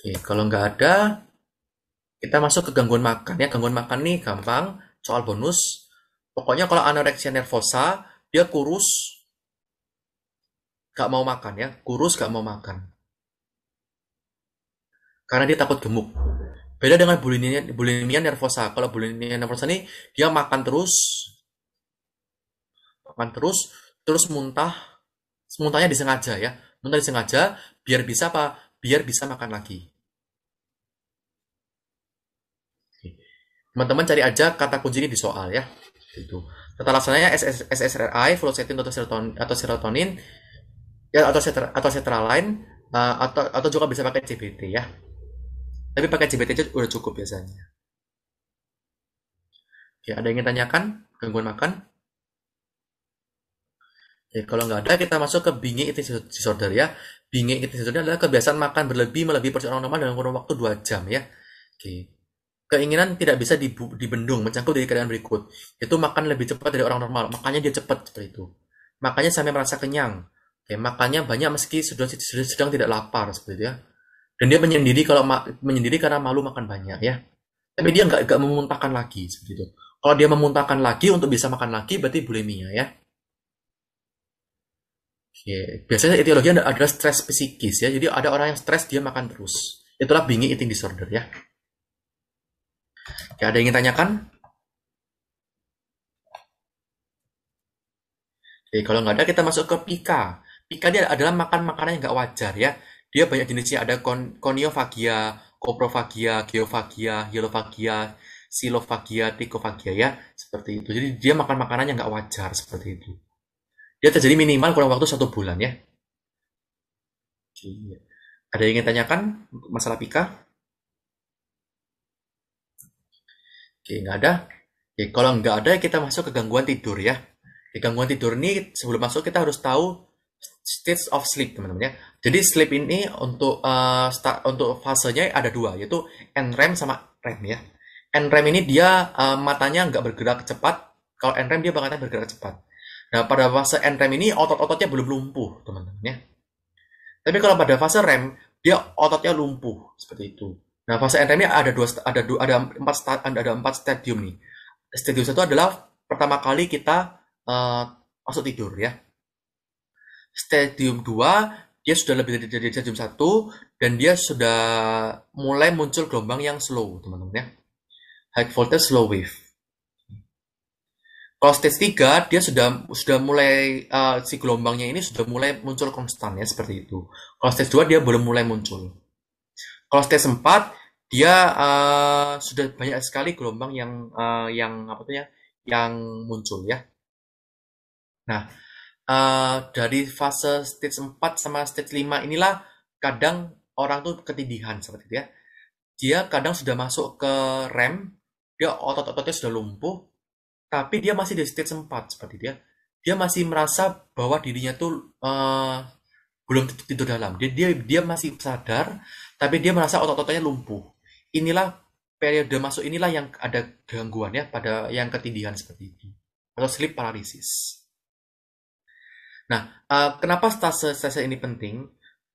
Oke, kalau nggak ada, kita masuk ke gangguan makan. Ya, gangguan makan nih gampang, soal bonus. Pokoknya kalau anoreksia nervosa, dia kurus, nggak mau makan ya, kurus nggak mau makan. Karena dia takut gemuk. Beda dengan bulimia, bulimia nervosa. Kalau bulimia nervosa ini, dia makan terus, makan terus, terus muntah, muntahnya disengaja ya, muntah disengaja, biar bisa apa? biar bisa makan lagi. Teman-teman cari aja kata kunci ini di soal ya. Itu. Tata laksananya SSRI, fluoxetine atau serotonin, atau serotonin ya, atau setra, atau uh, atau atau juga bisa pakai CBT ya. Tapi pakai CBT aja udah cukup biasanya. Ya, ada yang ingin tanyakan? Gangguan makan? Ya, kalau nggak ada, kita masuk ke bingi eating disorder ya itu intinya adalah kebiasaan makan berlebih melebihi porsi orang normal dalam kurun waktu 2 jam ya. Oke. Keinginan tidak bisa dibendung mencakup dari keadaan berikut. Itu makan lebih cepat dari orang normal, makanya dia cepat seperti itu. Makanya sampai merasa kenyang. Oke, makanya banyak meski sudah sedang, tidak lapar seperti itu ya. Dan dia menyendiri kalau menyendiri karena malu makan banyak ya. Tapi dia nggak nggak memuntahkan lagi seperti itu. Kalau dia memuntahkan lagi untuk bisa makan lagi berarti bulimia ya. Oke, biasanya etiologi adalah stres psikis ya. Jadi ada orang yang stres dia makan terus. Itulah bingi eating disorder ya. Oke, ada yang ingin tanyakan? Oke, kalau nggak ada kita masuk ke pika. Pika dia adalah makan makanan yang nggak wajar ya. Dia banyak jenisnya ada kon koniofagia, koprofagia, geofagia, hielofagia, silofagia, tikofagia ya. Seperti itu. Jadi dia makan makanan yang nggak wajar seperti itu. Dia terjadi minimal kurang waktu satu bulan ya. Iya. Ada yang ingin tanyakan masalah pika? Oke, nggak ada. Oke, kalau nggak ada kita masuk ke gangguan tidur ya. Di gangguan tidur ini sebelum masuk kita harus tahu states of sleep teman-teman ya. Jadi sleep ini untuk uh, eh, start, untuk fasenya ada dua yaitu NREM sama REM ya. NREM ini dia uh, matanya nggak bergerak cepat. Kalau NREM dia bakatnya bergerak cepat. Nah, pada fase NREM ini otot-ototnya belum lumpuh, teman-teman ya. Tapi kalau pada fase rem, dia ototnya lumpuh seperti itu. Nah, fase NREM ini ada dua ada dua, ada empat ada empat stadium nih. Stadium satu adalah pertama kali kita uh, masuk tidur ya. Stadium 2 dia sudah lebih dari stadium 1 dan dia sudah mulai muncul gelombang yang slow, teman-teman ya. High voltage slow wave kalau stage 3 dia sudah sudah mulai uh, si gelombangnya ini sudah mulai muncul konstan ya seperti itu. Kalau stage 2 dia belum mulai muncul. Kalau stage 4 dia uh, sudah banyak sekali gelombang yang uh, yang apa tuh ya yang muncul ya. Nah, uh, dari fase stage 4 sama stage 5 inilah kadang orang tuh ketindihan seperti itu ya. Dia kadang sudah masuk ke rem, dia otot-ototnya sudah lumpuh, tapi dia masih di stage 4 seperti dia ya. dia masih merasa bahwa dirinya tuh uh, belum tidur dalam dia dia dia masih sadar tapi dia merasa otot-ototnya lumpuh inilah periode masuk inilah yang ada gangguan ya pada yang ketindihan seperti itu atau sleep paralysis nah uh, kenapa stase stase ini penting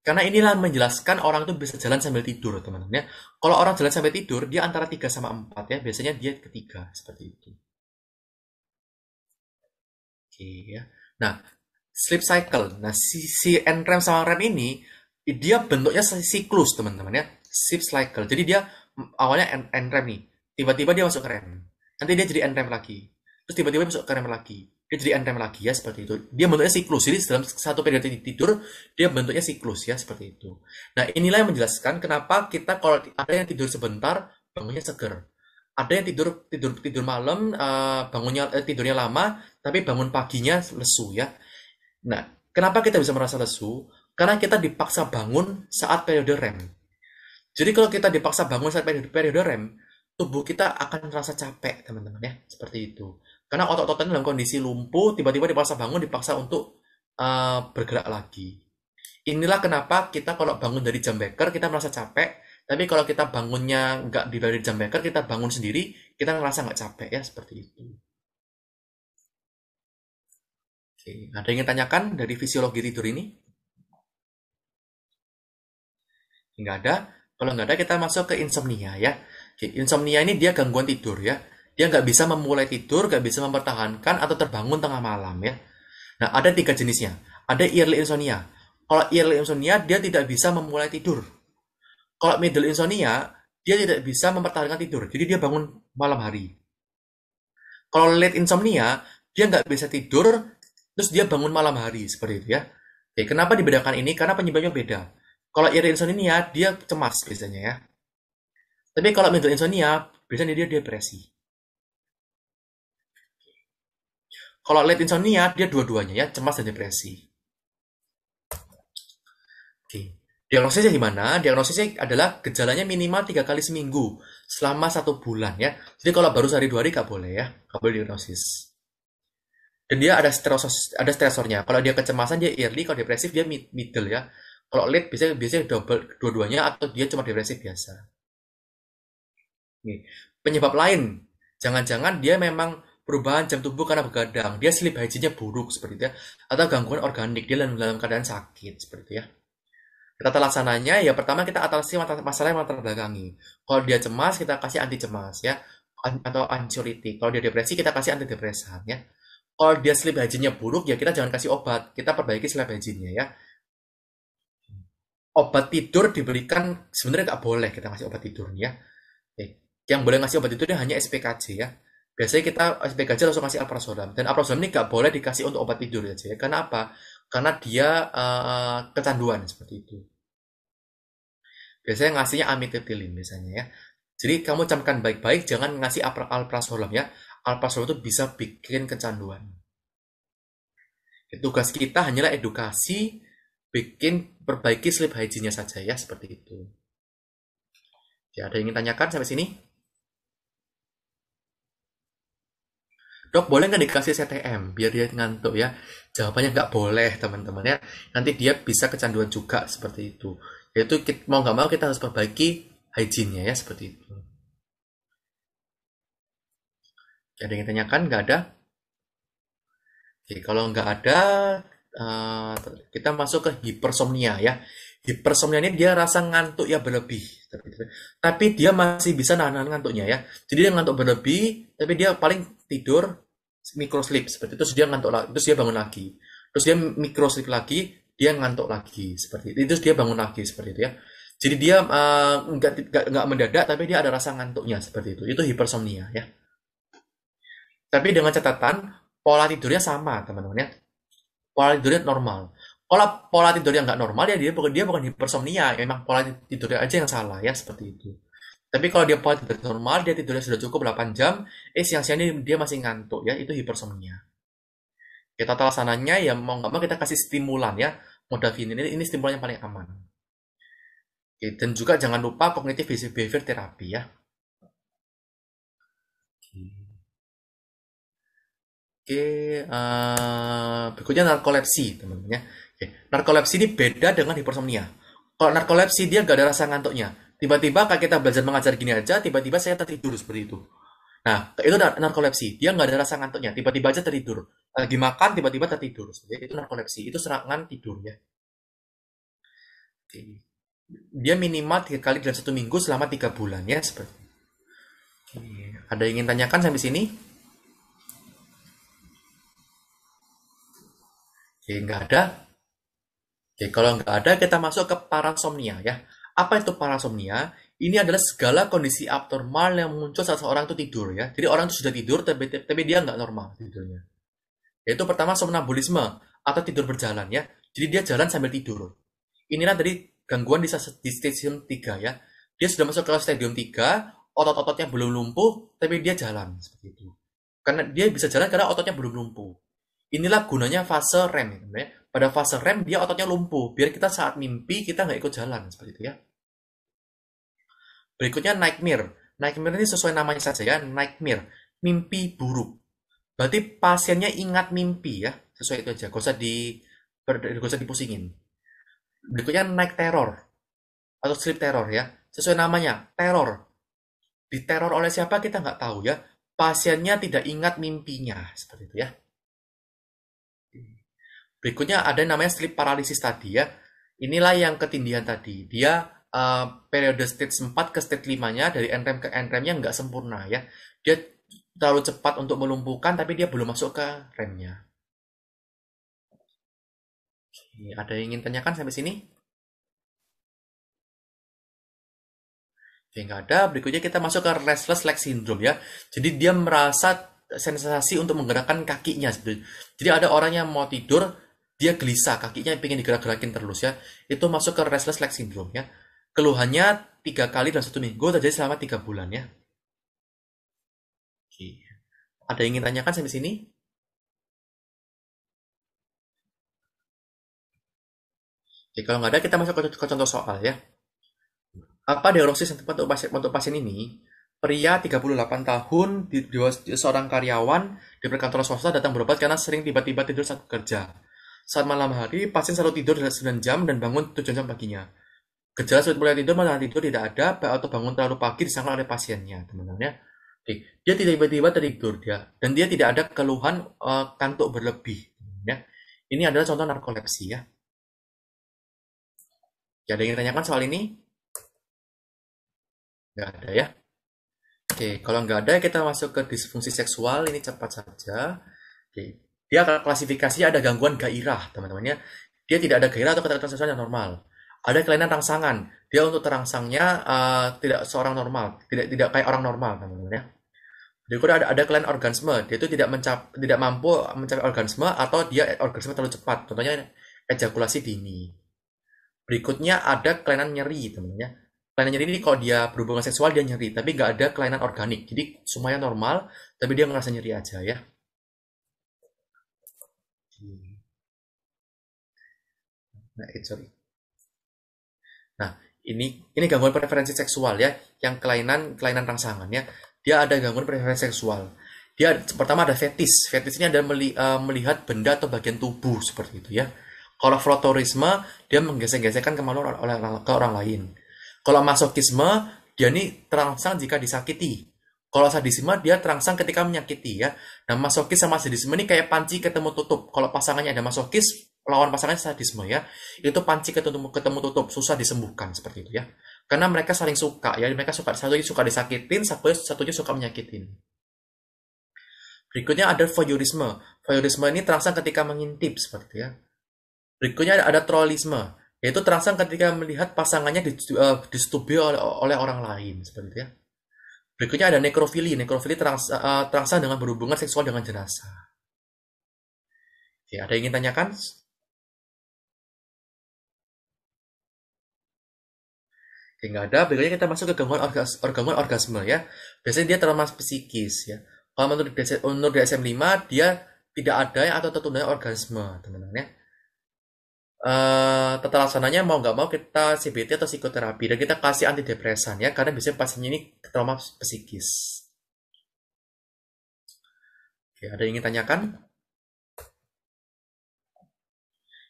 karena inilah menjelaskan orang itu bisa jalan sambil tidur teman-teman ya. Kalau orang jalan sambil tidur dia antara 3 sama 4 ya, biasanya dia ketiga seperti itu. Oke ya. Nah, sleep cycle. Nah, si, si NREM sama REM ini dia bentuknya siklus, teman-teman ya. Sleep cycle. Jadi dia awalnya NREM nih, tiba-tiba dia masuk ke REM. Nanti dia jadi NREM lagi. Terus tiba-tiba masuk ke REM lagi. Dia jadi NREM lagi ya seperti itu. Dia bentuknya siklus. Jadi dalam satu periode tidur dia bentuknya siklus ya seperti itu. Nah, inilah yang menjelaskan kenapa kita kalau ada yang tidur sebentar bangunnya seger ada yang tidur tidur tidur malam uh, bangunnya uh, tidurnya lama tapi bangun paginya lesu ya nah kenapa kita bisa merasa lesu karena kita dipaksa bangun saat periode REM jadi kalau kita dipaksa bangun saat periode, periode REM tubuh kita akan merasa capek teman-teman ya seperti itu karena otot-ototnya dalam kondisi lumpuh tiba-tiba dipaksa bangun dipaksa untuk uh, bergerak lagi inilah kenapa kita kalau bangun dari jam beker kita merasa capek tapi kalau kita bangunnya nggak di dari jam maker, kita bangun sendiri, kita ngerasa nggak capek ya seperti itu. Oke, ada yang ingin tanyakan dari fisiologi tidur ini? Nggak ada. Kalau nggak ada, kita masuk ke insomnia ya. Oke, insomnia ini dia gangguan tidur ya. Dia nggak bisa memulai tidur, nggak bisa mempertahankan atau terbangun tengah malam ya. Nah, ada tiga jenisnya. Ada early insomnia. Kalau early insomnia, dia tidak bisa memulai tidur kalau middle insomnia, dia tidak bisa mempertahankan tidur. Jadi dia bangun malam hari. Kalau late insomnia, dia nggak bisa tidur, terus dia bangun malam hari, seperti itu ya. Oke, kenapa dibedakan ini? Karena penyebabnya beda. Kalau early insomnia, dia cemas biasanya ya. Tapi kalau middle insomnia, biasanya dia depresi. Kalau late insomnia, dia dua-duanya ya, cemas dan depresi. Oke. Diagnosisnya gimana? Diagnosisnya adalah gejalanya minimal tiga kali seminggu selama satu bulan ya. Jadi kalau baru sehari dua hari nggak boleh ya, nggak boleh diagnosis. Dan dia ada stresos, ada stresornya. Kalau dia kecemasan dia early, kalau depresif dia middle ya. Kalau late biasanya biasanya double dua-duanya atau dia cuma depresif biasa. Nih. Penyebab lain, jangan-jangan dia memang perubahan jam tubuh karena begadang, dia sleep hygiene-nya buruk seperti itu ya, atau gangguan organik dia dalam, dalam keadaan sakit seperti itu ya. Kita laksananya ya pertama kita atasi masalah yang terbelakangi. Kalau dia cemas, kita kasih anti cemas ya, atau anxiety. Kalau dia depresi, kita kasih anti depresan ya. Kalau dia sleep hygiene-nya buruk, ya kita jangan kasih obat, kita perbaiki sleep hygiene-nya ya. Obat tidur diberikan sebenarnya nggak boleh kita kasih obat tidur ya. Eh, yang boleh ngasih obat tidur hanya SPKJ ya biasanya kita SPKJ langsung kasih alprazolam dan alprazolam ini nggak boleh dikasih untuk obat tidur aja ya. karena apa karena dia uh, kecanduan seperti itu. Biasanya ngasihnya amitriptilin biasanya ya. Jadi kamu camkan baik-baik, jangan ngasih alprazolam ya. Alprazolam itu bisa bikin kecanduan. Tugas kita hanyalah edukasi, bikin perbaiki sleep hygiene-nya saja ya seperti itu. Ya, ada yang ingin tanyakan sampai sini? Dok, boleh nggak dikasih CTM biar dia ngantuk ya? jawabannya nggak boleh teman-teman ya nanti dia bisa kecanduan juga seperti itu yaitu mau nggak mau kita harus perbaiki hygiene-nya ya seperti itu ada yang tanyakan nggak ada Oke, kalau nggak ada eh, kita masuk ke hipersomnia ya hipersomnia ini dia rasa ngantuk ya berlebih tapi dia masih bisa nahan, nahan ngantuknya ya jadi dia ngantuk berlebih tapi dia paling tidur micro sleep seperti itu terus dia ngantuk lagi terus dia bangun lagi terus dia micro sleep lagi dia ngantuk lagi seperti itu terus dia bangun lagi seperti itu ya jadi dia eh, nggak uh, nggak mendadak tapi dia ada rasa ngantuknya seperti itu itu hipersomnia ya tapi dengan catatan pola tidurnya sama teman-teman ya pola tidurnya normal Kalau pola tidurnya nggak normal ya dia bukan dia bukan hipersomnia memang pola tidurnya aja yang salah ya seperti itu tapi kalau dia pola tidur normal, dia tidurnya sudah cukup 8 jam, eh siang-siang dia, dia masih ngantuk ya, itu hipersomnia. Kita tata laksananya ya mau nggak mau kita kasih stimulan ya, modafinil ini, ini stimulan yang paling aman. Oke, dan juga jangan lupa kognitif behavior terapi ya. Oke, uh, berikutnya narkolepsi teman-teman ya. Oke, narkolepsi ini beda dengan hipersomnia. Kalau narkolepsi dia nggak ada rasa ngantuknya, Tiba-tiba kayak kita belajar mengajar gini aja, tiba-tiba saya tertidur seperti itu. Nah, itu narkolepsi. Dia nggak ada rasa ngantuknya. Tiba-tiba aja tertidur. Lagi makan, tiba-tiba tertidur. Jadi itu narkolepsi. Itu serangan tidurnya. Oke. Dia minimal tiga kali dalam satu minggu selama tiga bulan ya seperti. Oke. Ada yang ingin tanyakan sampai sini? Oke, nggak ada. Oke, kalau nggak ada kita masuk ke parasomnia ya. Apa itu parasomnia? Ini adalah segala kondisi abnormal yang muncul saat seorang itu tidur ya. Jadi orang itu sudah tidur tapi, tapi dia nggak normal tidurnya. Yaitu pertama somnambulisme atau tidur berjalan ya. Jadi dia jalan sambil tidur. Inilah dari gangguan di, di stadium 3 ya. Dia sudah masuk ke stadium 3, otot-ototnya belum lumpuh tapi dia jalan seperti itu. Karena dia bisa jalan karena ototnya belum lumpuh. Inilah gunanya fase REM ya pada fase REM dia ototnya lumpuh biar kita saat mimpi kita nggak ikut jalan seperti itu ya berikutnya nightmare nightmare ini sesuai namanya saja ya nightmare mimpi buruk berarti pasiennya ingat mimpi ya sesuai itu aja gak usah di gak usah dipusingin berikutnya night terror atau sleep terror ya sesuai namanya teror diteror oleh siapa kita nggak tahu ya pasiennya tidak ingat mimpinya seperti itu ya Berikutnya ada namanya sleep paralysis tadi ya. Inilah yang ketindihan tadi. Dia uh, periode stage 4 ke stage 5-nya dari NREM ke NREM-nya nggak sempurna ya. Dia terlalu cepat untuk melumpuhkan tapi dia belum masuk ke remnya. ada yang ingin tanyakan sampai sini? Oke, nggak ada. Berikutnya kita masuk ke restless leg syndrome ya. Jadi dia merasa sensasi untuk menggerakkan kakinya. Jadi ada orang yang mau tidur, dia gelisah kakinya pengen digerak-gerakin terus ya itu masuk ke restless leg syndrome ya keluhannya tiga kali dalam satu minggu terjadi selama tiga bulan ya Oke. ada yang ingin tanyakan sampai sini Oke, kalau nggak ada kita masuk ke, contoh soal ya apa diagnosis yang tepat untuk pasien, untuk pasien ini pria 38 tahun di, di, seorang karyawan di perkantoran swasta datang berobat karena sering tiba-tiba tidur saat bekerja. Saat malam hari, pasien selalu tidur 9 jam dan bangun 7 jam paginya. Gejala sulit mulai tidur, malah tidur tidak ada, atau bangun terlalu pagi disangkal oleh pasiennya, teman-teman ya. Oke, dia tiba-tiba tertidur dia dan dia tidak ada keluhan uh, kantuk berlebih. Ya. Ini adalah contoh narkolepsi ya. ya. Ada yang ditanyakan soal ini? Nggak ada ya. Oke, kalau nggak ada kita masuk ke disfungsi seksual ini cepat saja. Oke, dia klasifikasi ada gangguan gairah teman-temannya dia tidak ada gairah atau keterangan seksual yang normal ada kelainan rangsangan dia untuk terangsangnya uh, tidak seorang normal tidak tidak kayak orang normal teman-temannya berikutnya ada ada kelainan organisme dia itu tidak mencap tidak mampu mencapai organisme atau dia organisme terlalu cepat contohnya ejakulasi dini berikutnya ada kelainan nyeri teman-temannya kelainan nyeri ini kalau dia berhubungan seksual dia nyeri tapi nggak ada kelainan organik jadi semuanya normal tapi dia ngerasa nyeri aja ya Nah, itu eh, sorry. Nah, ini ini gangguan preferensi seksual ya, yang kelainan kelainan rangsangan ya. Dia ada gangguan preferensi seksual. Dia pertama ada fetis. Fetis ini ada meli, uh, melihat benda atau bagian tubuh seperti itu ya. Kalau frotorisme, dia menggesek-gesekkan kemaluan oleh orang, ke orang lain. Kalau masokisme, dia ini terangsang jika disakiti. Kalau sadisme, dia terangsang ketika menyakiti ya. Nah, masokis sama sadisme ini kayak panci ketemu tutup. Kalau pasangannya ada masokis, lawan pasangan sadisme ya itu panci ketemu ketemu tutup susah disembuhkan seperti itu ya karena mereka saling suka ya mereka suka satu suka disakitin satunya satunya suka menyakitin berikutnya ada voyeurisme voyeurisme ini terangsang ketika mengintip seperti itu ya berikutnya ada, ada trollisme yaitu terangsang ketika melihat pasangannya di, eh, oleh, oleh orang lain seperti itu ya berikutnya ada nekrofili nekrofili terangsang, eh, terangsang dengan berhubungan seksual dengan jenazah Oke, ada yang ingin tanyakan Sehingga ada berikutnya kita masuk ke gangguan orgas, gangguan orgasme ya. Biasanya dia trauma psikis ya. Kalau menurut DSM, menurut DSM 5 dia tidak ada atau tertunda orgasme teman-teman ya. Uh, eh, tata laksananya mau nggak mau kita CBT atau psikoterapi dan kita kasih antidepresan ya karena biasanya pasien ini trauma psikis. Oke, ada yang ingin tanyakan?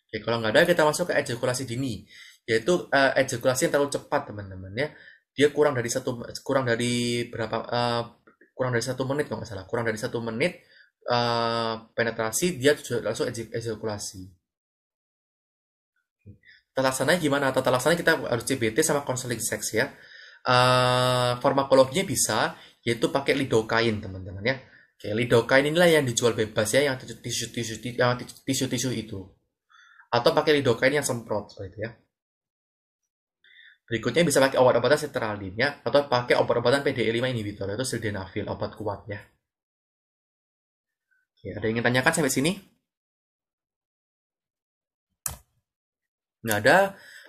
Oke, kalau nggak ada kita masuk ke ejakulasi dini yaitu uh, ejakulasi yang terlalu cepat teman-teman ya dia kurang dari satu kurang dari berapa uh, kurang dari satu menit kalau nggak salah kurang dari satu menit uh, penetrasi dia sudah langsung ejakulasi telasannya gimana atau telasannya kita harus CBT sama konseling seks ya uh, farmakologinya bisa yaitu pakai lidokain teman-teman ya Oke, lidokain inilah yang dijual bebas ya, yang tisu-tisu yang tisu-tisu itu. Atau pakai lidokain yang semprot seperti itu ya. Berikutnya bisa pakai obat-obatan ya, atau pakai obat-obatan PDE5 inhibitor yaitu sildenafil, obat kuat ya. Oke, ada yang ingin tanyakan sampai sini? Nggak ada.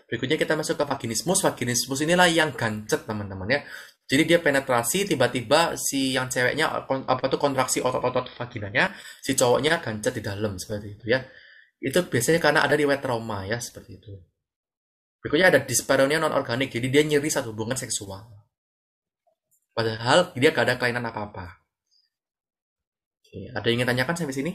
Berikutnya kita masuk ke vaginismus. Vaginismus inilah yang gancet teman-teman ya. Jadi dia penetrasi tiba-tiba si yang ceweknya apa tuh kontraksi otot-otot vaginanya, si cowoknya gancet di dalam seperti itu ya. Itu biasanya karena ada riwayat trauma ya seperti itu. Berikutnya ada dispareunia non-organik, jadi dia nyeri saat hubungan seksual. Padahal dia gak ada kelainan apa-apa. Oke, ada yang ingin tanyakan sampai sini?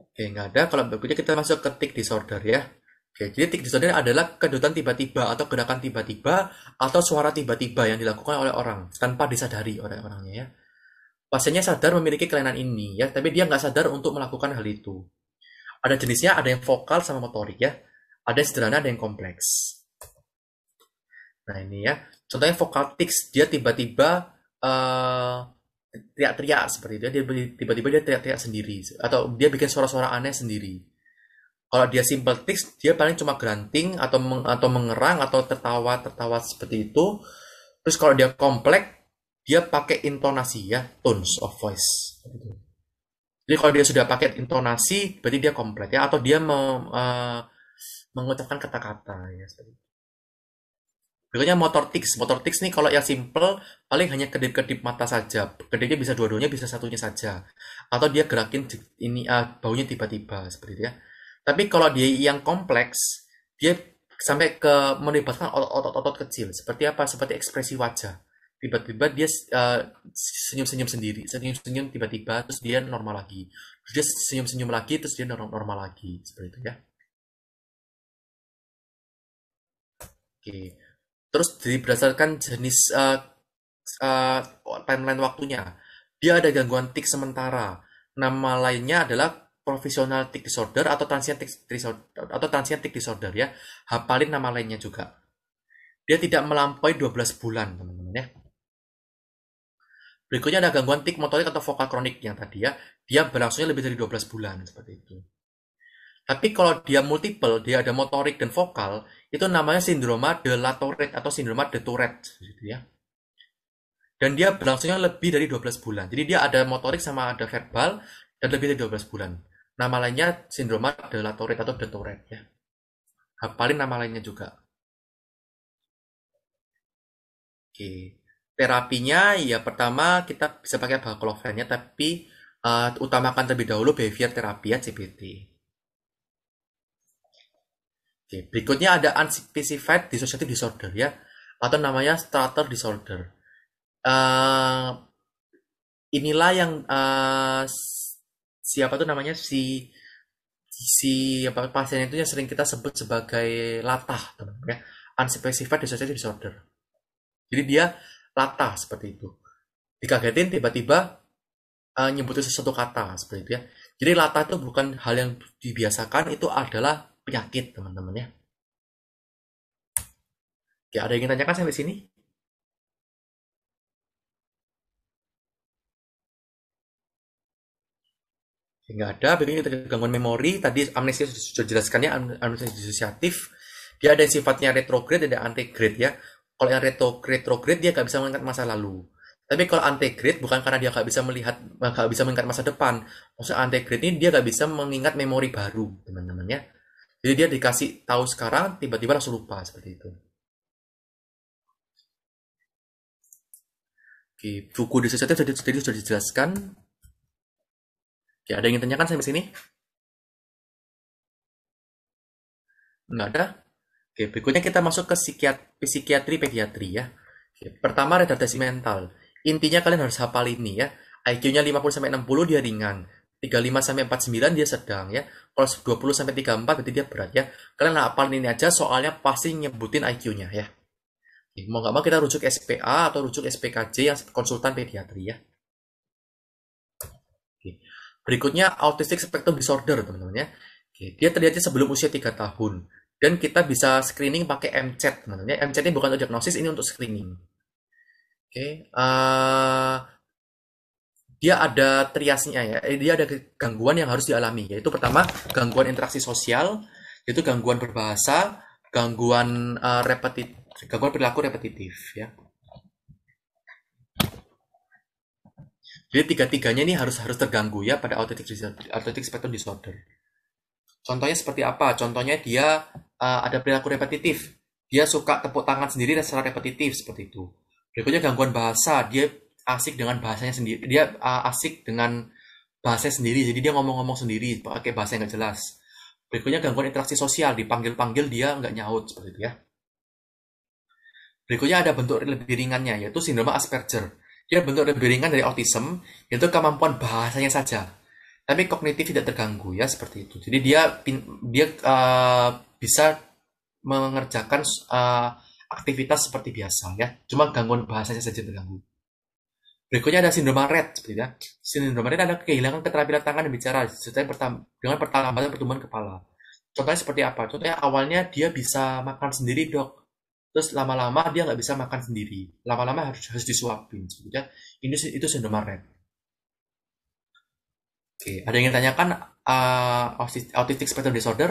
Oke, nggak ada. Kalau berikutnya kita masuk ke tick disorder ya. Oke, jadi tick disorder adalah kedutan tiba-tiba atau gerakan tiba-tiba atau suara tiba-tiba yang dilakukan oleh orang tanpa disadari oleh orangnya ya. Pasiennya sadar memiliki kelainan ini ya, tapi dia nggak sadar untuk melakukan hal itu. Ada jenisnya, ada yang vokal sama motorik ya. Ada yang sederhana, ada yang kompleks. Nah ini ya, contohnya vokal tics, dia tiba-tiba teriak eh, teriak-teriak seperti itu, ya. dia tiba-tiba dia teriak-teriak sendiri atau dia bikin suara-suara aneh sendiri. Kalau dia simple tics, dia paling cuma granting atau meng, atau mengerang atau tertawa-tertawa seperti itu. Terus kalau dia kompleks, dia pakai intonasi ya, tones of voice. Jadi kalau dia sudah pakai intonasi, berarti dia komplit ya, atau dia me, uh, mengucapkan kata-kata ya seperti itu. Berikutnya motor tics. Motor tics nih kalau yang simple paling hanya kedip-kedip mata saja. Kedipnya bisa dua-duanya, bisa satunya saja. Atau dia gerakin ini uh, baunya tiba-tiba seperti itu ya. Tapi kalau dia yang kompleks, dia sampai ke melibatkan otot-otot kecil. Seperti apa? Seperti ekspresi wajah tiba-tiba dia uh, senyum-senyum sendiri senyum-senyum tiba-tiba terus dia normal lagi terus dia senyum-senyum lagi terus dia normal lagi seperti itu ya oke terus jadi berdasarkan jenis uh, uh, timeline waktunya dia ada gangguan tik sementara nama lainnya adalah profesional tik disorder atau transient tik disorder atau transient tik disorder ya hafalin nama lainnya juga dia tidak melampaui 12 bulan teman-teman ya Berikutnya ada gangguan tik motorik atau vokal kronik yang tadi ya, dia berlangsungnya lebih dari 12 bulan seperti itu. Tapi kalau dia multiple, dia ada motorik dan vokal, itu namanya sindroma de la Tourette atau sindroma de Tourette gitu ya. Dan dia berlangsungnya lebih dari 12 bulan. Jadi dia ada motorik sama ada verbal dan lebih dari 12 bulan. Nama lainnya sindroma de la Tourette atau de Tourette ya. Hafalin nama lainnya juga. Oke terapinya ya pertama kita bisa pakai baklofennya tapi uh, utamakan terlebih dahulu behavior terapi CBT. Oke, berikutnya ada unspecified dissociative disorder ya atau namanya starter disorder. Uh, inilah yang uh, siapa tuh namanya si si apa pasien itu yang sering kita sebut sebagai latah teman ya unspecified dissociative disorder. Jadi dia latah seperti itu. Dikagetin tiba-tiba uh, nyebutin sesuatu kata seperti itu ya. Jadi latah itu bukan hal yang dibiasakan, itu adalah penyakit teman-teman ya. Oke, ada yang ingin tanyakan sampai sini? nggak ada Begini gangguan memori tadi amnesia sudah jelaskan ya, amnesia disosiatif dia ada yang sifatnya retrograde dan ada antegrade ya kalau yang retro, retrograde dia nggak bisa mengingat masa lalu. Tapi kalau antegrade bukan karena dia nggak bisa melihat, nggak bisa mengingat masa depan. Maksudnya antegrade ini dia nggak bisa mengingat memori baru, teman-teman ya. Jadi dia dikasih tahu sekarang, tiba-tiba langsung lupa seperti itu. Oke, buku disosiatif sudah, sudah, sudah dijelaskan. Oke, ada yang ingin tanyakan sampai sini? Nggak ada? Oke, berikutnya kita masuk ke psikiat psikiatri pediatri ya. Oke, pertama retardasi mental. Intinya kalian harus hafal ini ya. IQ-nya 50 sampai 60 dia ringan. 35 sampai 49 dia sedang ya. Kalau 20 sampai 34 berarti dia berat ya. Kalian hafal ini aja soalnya pasti nyebutin IQ-nya ya. Oke, mau nggak mau kita rujuk SPA atau rujuk SPKJ yang konsultan pediatri ya. Oke. Berikutnya autistic spectrum disorder teman-teman ya. Oke, dia terjadi sebelum usia 3 tahun dan kita bisa screening pakai MCAT teman-teman. MCAT ini bukan untuk diagnosis, ini untuk screening. Hmm. Oke, okay. uh, eh, dia ada triasnya ya, eh, dia ada gangguan yang harus dialami, yaitu pertama gangguan interaksi sosial, yaitu gangguan berbahasa, gangguan uh, eh, repetitif gangguan perilaku repetitif ya. Jadi tiga-tiganya ini harus harus terganggu ya pada autistic, autistic spectrum disorder. Contohnya seperti apa? Contohnya dia uh, ada perilaku repetitif. Dia suka tepuk tangan sendiri dan secara repetitif seperti itu. Berikutnya gangguan bahasa, dia asik dengan bahasanya sendiri. Dia uh, asik dengan bahasa sendiri, jadi dia ngomong-ngomong sendiri pakai bahasa yang nggak jelas. Berikutnya gangguan interaksi sosial, dipanggil-panggil dia nggak nyaut seperti itu ya. Berikutnya ada bentuk lebih ringannya, yaitu sindroma Asperger. Dia bentuk lebih ringan dari autism, yaitu kemampuan bahasanya saja. Tapi kognitif tidak terganggu ya seperti itu. Jadi dia dia uh, bisa mengerjakan uh, aktivitas seperti biasa ya. Cuma gangguan bahasanya saja terganggu. Berikutnya ada sindroma red seperti ya. Sindroma red ada kehilangan keterampilan tangan dan bicara serta dengan pertambahan pertumbuhan kepala. Contohnya seperti apa? Contohnya awalnya dia bisa makan sendiri dok, terus lama-lama dia nggak bisa makan sendiri, lama-lama harus harus disuapin. Seperti ya. Ini itu sindroma red. Oke, ada yang ingin tanyakan uh, eh, autistic spectrum disorder?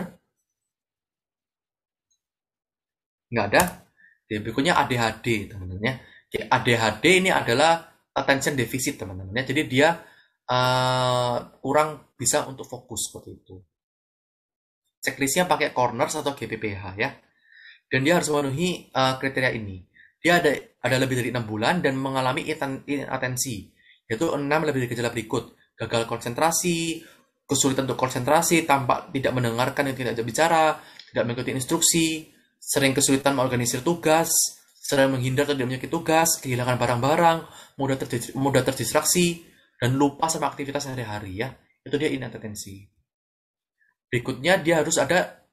nggak ada dia berikutnya ADHD teman-teman ya ADHD ini adalah attention deficit teman-teman ya jadi dia uh, kurang bisa untuk fokus seperti itu checklistnya pakai corners atau GPPH ya dan dia harus memenuhi uh, kriteria ini dia ada ada lebih dari enam bulan dan mengalami atensi yaitu enam lebih dari gejala berikut gagal konsentrasi kesulitan untuk konsentrasi tampak tidak mendengarkan yang tidak bicara tidak mengikuti instruksi sering kesulitan mengorganisir tugas, sering menghindar dari menyakiti tugas, kehilangan barang-barang, mudah, terdis mudah terdistraksi, dan lupa sama aktivitas sehari-hari ya. Itu dia inattensi. Berikutnya dia harus ada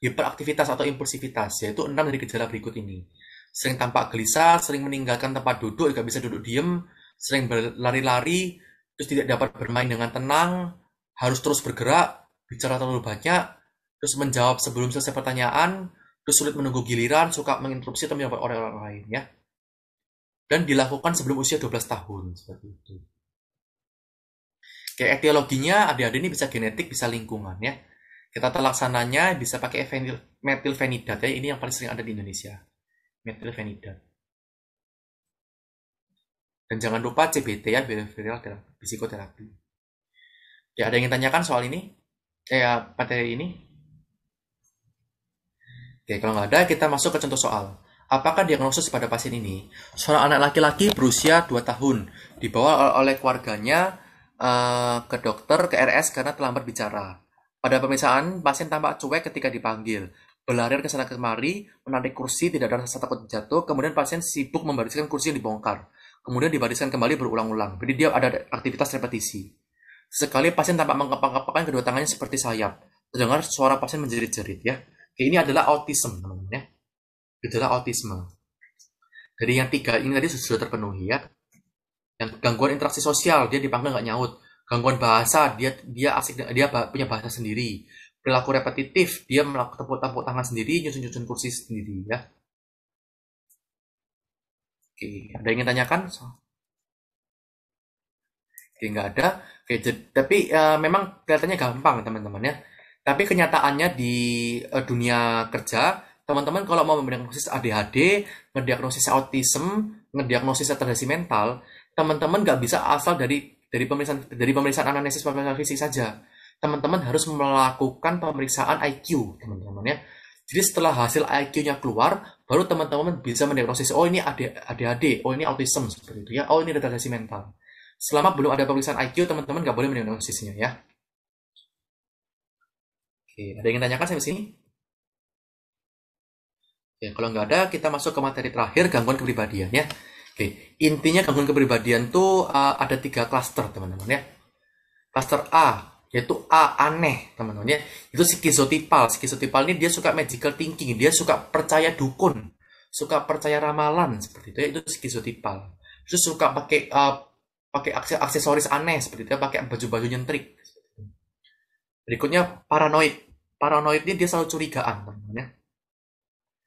hiperaktivitas atau impulsivitas, yaitu enam dari gejala berikut ini. Sering tampak gelisah, sering meninggalkan tempat duduk, tidak bisa duduk diem, sering berlari-lari, terus tidak dapat bermain dengan tenang, harus terus bergerak, bicara terlalu banyak, terus menjawab sebelum selesai pertanyaan, terus sulit menunggu giliran, suka menginterupsi atau teman orang-orang lain ya. Dan dilakukan sebelum usia 12 tahun seperti itu. Kayak etiologinya ada-ada ini bisa genetik, bisa lingkungan ya. Kita telaksananya bisa pakai metilfenidat ya, ini yang paling sering ada di Indonesia. Metilfenidat. Dan jangan lupa CBT ya, behavioral terapi psikoterapi. Ya, ada yang ingin tanyakan soal ini? kayak materi ini? Oke, kalau nggak ada, kita masuk ke contoh soal. Apakah diagnosis pada pasien ini? Seorang anak laki-laki berusia 2 tahun dibawa oleh keluarganya uh, ke dokter, ke RS karena telah berbicara. Pada pemeriksaan, pasien tampak cuek ketika dipanggil. Berlarian ke sana kemari, menarik kursi, tidak ada rasa takut jatuh, kemudian pasien sibuk membariskan kursi yang dibongkar. Kemudian dibariskan kembali berulang-ulang. Jadi dia ada aktivitas repetisi. Sekali pasien tampak mengepang-kepangkan kedua tangannya seperti sayap. Terdengar suara pasien menjerit-jerit ya. Oke, ini adalah autism teman-teman ya gejala autisme Jadi yang tiga ini tadi sudah terpenuhi ya yang gangguan interaksi sosial dia dipanggil nggak nyaut gangguan bahasa dia dia asik dia punya bahasa sendiri perilaku repetitif dia melakukan tepuk tepuk tangan sendiri nyusun nyusun kursi sendiri ya oke ada yang ingin tanyakan oke nggak ada oke jadi, tapi uh, memang kelihatannya gampang teman-teman ya tapi kenyataannya di uh, dunia kerja, teman-teman kalau mau mendiagnosis ADHD, mendiagnosis autism, mendiagnosis retardasi mental, teman-teman nggak bisa asal dari dari pemeriksaan dari pemeriksaan analisis pemeriksaan fisik saja. Teman-teman harus melakukan pemeriksaan IQ, teman-teman ya. Jadi setelah hasil IQ-nya keluar, baru teman-teman bisa mendiagnosis, oh ini ADHD, oh ini autism seperti itu ya, oh ini retardasi mental. Selama belum ada pemeriksaan IQ, teman-teman nggak boleh mendiagnosisnya ya. Oke, ada yang ingin tanyakan sampai sini? Oke, kalau nggak ada, kita masuk ke materi terakhir, gangguan kepribadian ya. Oke, intinya gangguan kepribadian tuh eh, uh, ada tiga klaster teman-teman ya. Klaster A yaitu A aneh teman-teman ya. Itu skizotipal. Skizotipal ini dia suka magical thinking, dia suka percaya dukun, suka percaya ramalan seperti itu ya. Itu skizotipal. Terus suka pakai uh, pakai aksesoris aneh seperti itu, ya. pakai baju-baju nyentrik. Berikutnya paranoid paranoidnya dia selalu curigaan teman-teman ya.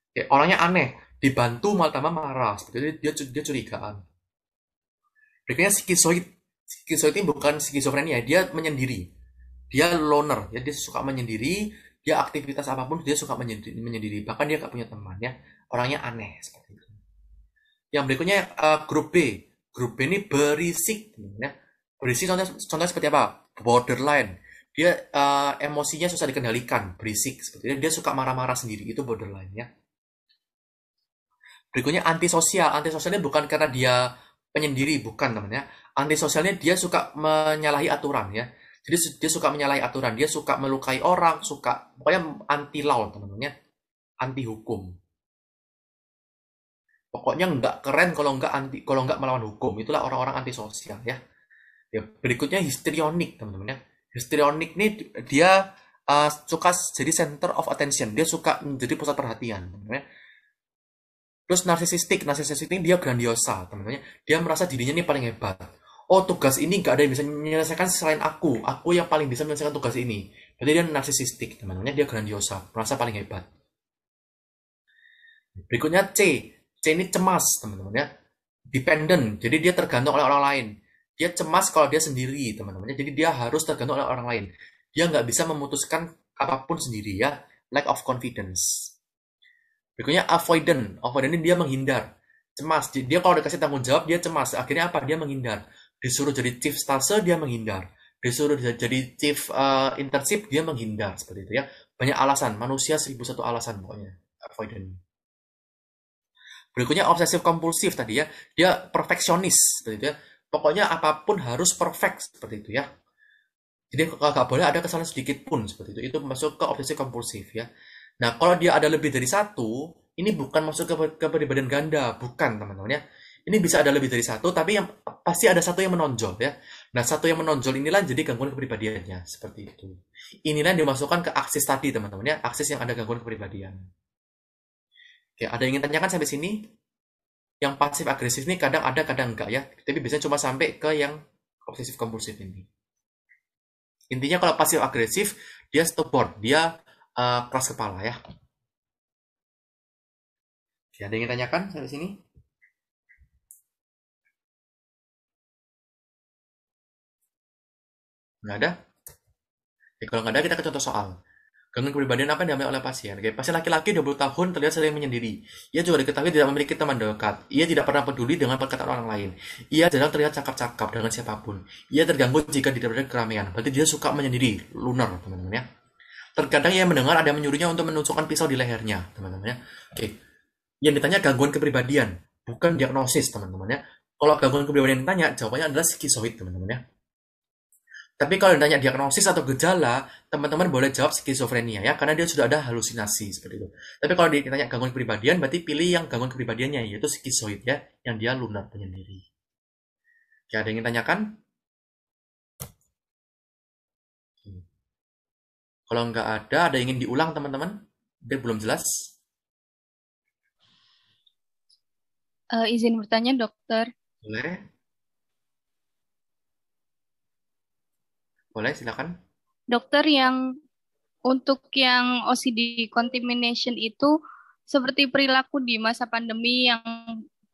Oke, orangnya aneh, dibantu malah tambah marah, seperti itu dia, dia curigaan. Berikutnya skizoid. Skizoid ini bukan skizofrenia, dia menyendiri. Dia loner, ya dia suka menyendiri, dia aktivitas apapun dia suka menyendiri, menyendiri. bahkan dia gak punya teman ya. Orangnya aneh seperti itu. Yang berikutnya uh, grup B. Grup B ini berisik, teman-teman ya. berisik contohnya, contohnya seperti apa? Borderline dia uh, emosinya susah dikendalikan, berisik seperti itu. Dia suka marah-marah sendiri itu borderline ya. Berikutnya antisosial. Antisosialnya bukan karena dia penyendiri, bukan temannya. Antisosialnya dia suka menyalahi aturan ya. Jadi dia suka menyalahi aturan, dia suka melukai orang, suka pokoknya anti law teman teman ya. anti hukum. Pokoknya nggak keren kalau nggak anti kalau nggak melawan hukum. Itulah orang-orang antisosial ya. ya. Berikutnya histrionik teman-temannya teman histrionik nih dia uh, suka jadi center of attention dia suka menjadi pusat perhatian teman terus narsisistik narsisistik ini dia grandiosa teman-teman dia merasa dirinya ini paling hebat oh tugas ini gak ada yang bisa menyelesaikan selain aku aku yang paling bisa menyelesaikan tugas ini Jadi dia narsisistik teman-teman dia grandiosa merasa paling hebat berikutnya C C ini cemas teman-teman ya dependent jadi dia tergantung oleh orang lain dia cemas kalau dia sendiri teman-temannya jadi dia harus tergantung oleh orang lain dia nggak bisa memutuskan apapun sendiri ya lack of confidence berikutnya avoidant avoidant ini dia menghindar cemas dia kalau dikasih tanggung jawab dia cemas akhirnya apa dia menghindar disuruh jadi chief stase dia menghindar disuruh jadi chief uh, internship dia menghindar seperti itu ya banyak alasan manusia seribu satu alasan pokoknya avoidant berikutnya obsesif kompulsif tadi ya dia perfeksionis seperti itu ya pokoknya apapun harus perfect seperti itu ya. Jadi kalau nggak boleh ada kesalahan sedikit pun seperti itu. Itu masuk ke obsesi kompulsif ya. Nah kalau dia ada lebih dari satu, ini bukan masuk ke, kepribadian ganda, bukan teman-teman ya. Ini bisa ada lebih dari satu, tapi yang pasti ada satu yang menonjol ya. Nah satu yang menonjol inilah jadi gangguan kepribadiannya seperti itu. Inilah yang dimasukkan ke aksis tadi teman-teman ya, aksis yang ada gangguan kepribadian. Oke, ada yang ingin tanyakan sampai sini? yang pasif agresif ini kadang ada kadang enggak ya tapi biasanya cuma sampai ke yang obsesif kompulsif ini intinya kalau pasif agresif dia stubborn dia uh, keras kepala ya ada yang ingin tanyakan dari sini nggak ada ya, kalau nggak ada kita ke contoh soal Gangguan kepribadian apa yang diambil oleh pasien? Oke, pasien laki-laki 20 tahun terlihat sering menyendiri. Ia juga diketahui tidak memiliki teman dekat. Ia tidak pernah peduli dengan perkataan orang lain. Ia jarang terlihat cakap-cakap dengan siapapun. Ia terganggu jika tidak berada keramaian. Berarti dia suka menyendiri, lunar, teman-teman ya. Terkadang ia mendengar ada menyuruhnya untuk menusukkan pisau di lehernya, teman-teman ya. Oke. Yang ditanya gangguan kepribadian, bukan diagnosis, teman-teman ya. Kalau gangguan kepribadian ditanya, jawabannya adalah skizoid, teman-teman ya. Tapi kalau ditanya diagnosis atau gejala, teman-teman boleh jawab skizofrenia ya, karena dia sudah ada halusinasi seperti itu. Tapi kalau ditanya gangguan kepribadian, berarti pilih yang gangguan kepribadiannya, yaitu skizoid ya, yang dia lunak penyendiri. Oke, ada yang ingin tanyakan? Kalau nggak ada, ada yang ingin diulang teman-teman? Dia belum jelas. Uh, izin bertanya dokter. Boleh. Boleh, silakan. Dokter yang untuk yang OCD contamination itu seperti perilaku di masa pandemi yang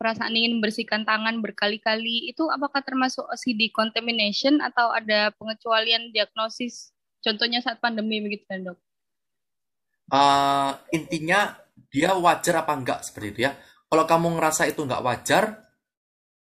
perasaan ingin membersihkan tangan berkali-kali itu apakah termasuk OCD contamination atau ada pengecualian diagnosis contohnya saat pandemi begitu kan dok? Uh, intinya dia wajar apa enggak seperti itu ya. Kalau kamu ngerasa itu enggak wajar,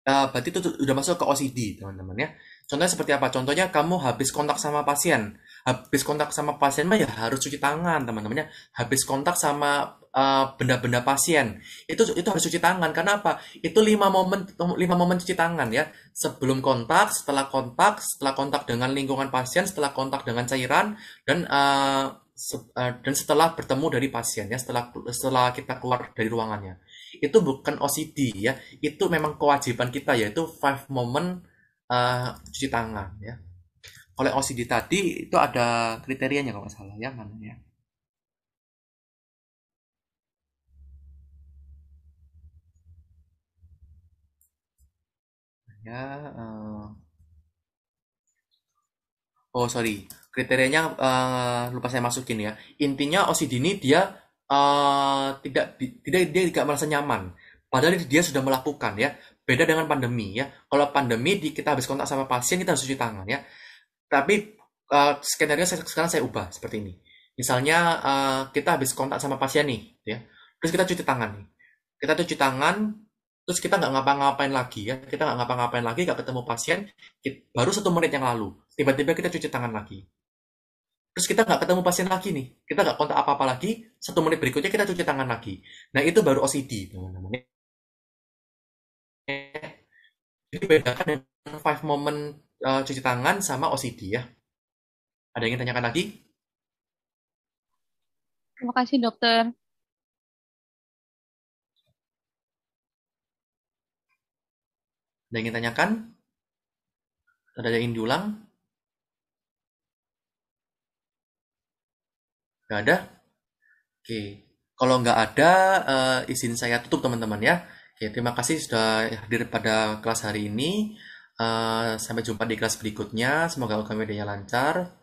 uh, berarti itu sudah masuk ke OCD teman-teman ya. Contohnya seperti apa? Contohnya kamu habis kontak sama pasien. Habis kontak sama pasien mah ya harus cuci tangan, teman-temannya. Habis kontak sama eh, benda-benda uh, pasien. Itu itu harus cuci tangan. Karena apa? Itu lima momen lima momen cuci tangan ya. Sebelum kontak, setelah kontak, setelah kontak dengan lingkungan pasien, setelah kontak dengan cairan dan uh, se uh, dan setelah bertemu dari pasien ya, setelah setelah kita keluar dari ruangannya. Itu bukan OCD ya. Itu memang kewajiban kita yaitu five moment uh, cuci tangan ya. Oleh OCD tadi itu ada kriterianya kalau nggak salah ya mana ya. Ya, uh, oh sorry, kriterianya uh, lupa saya masukin ya. Intinya OCD ini dia uh, tidak tidak dia tidak merasa nyaman padahal dia sudah melakukan ya Beda dengan pandemi ya. Kalau pandemi di, kita habis kontak sama pasien kita harus cuci tangan ya. Tapi uh, skenario saya, sekarang saya ubah seperti ini. Misalnya uh, kita habis kontak sama pasien nih, ya. Terus kita cuci tangan nih. Kita cuci tangan, terus kita nggak ngapa-ngapain lagi ya. Kita nggak ngapa-ngapain lagi, nggak ketemu pasien. Kita, baru satu menit yang lalu, tiba-tiba kita cuci tangan lagi. Terus kita nggak ketemu pasien lagi nih. Kita nggak kontak apa-apa lagi. Satu menit berikutnya kita cuci tangan lagi. Nah itu baru OCD teman-teman. Ya. Jadi bedakan five moment uh, cuci tangan sama OCD ya. Ada yang ingin tanyakan lagi? Terima kasih dokter. Ada yang ingin tanyakan? Ada yang ingin diulang? Gak ada? Oke. Kalau nggak ada, uh, izin saya tutup teman-teman ya. Oke, terima kasih sudah hadir pada kelas hari ini. Uh, sampai jumpa di kelas berikutnya. Semoga UKM lancar.